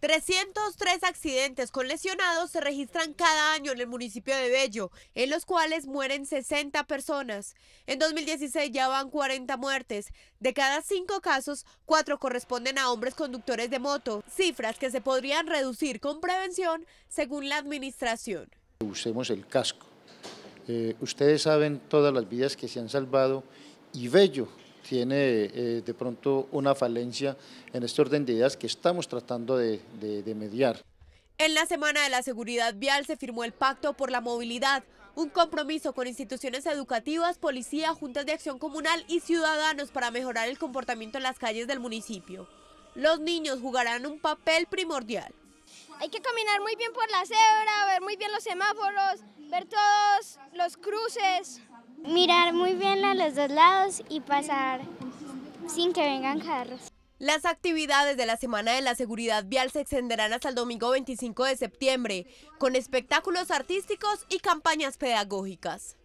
303 accidentes con lesionados se registran cada año en el municipio de Bello, en los cuales mueren 60 personas. En 2016 ya van 40 muertes. De cada 5 casos, 4 corresponden a hombres conductores de moto, cifras que se podrían reducir con prevención según la administración. Usemos el casco. Eh, ustedes saben todas las vidas que se han salvado y Bello tiene eh, de pronto una falencia en este orden de ideas que estamos tratando de, de, de mediar. En la Semana de la Seguridad Vial se firmó el Pacto por la Movilidad, un compromiso con instituciones educativas, policía, juntas de acción comunal y ciudadanos para mejorar el comportamiento en las calles del municipio. Los niños jugarán un papel primordial. Hay que caminar muy bien por la cebra, ver muy bien los semáforos, ver todos los cruces. Mirar muy bien los dos lados y pasar sin que vengan carros. Las actividades de la Semana de la Seguridad Vial se extenderán hasta el domingo 25 de septiembre, con espectáculos artísticos y campañas pedagógicas.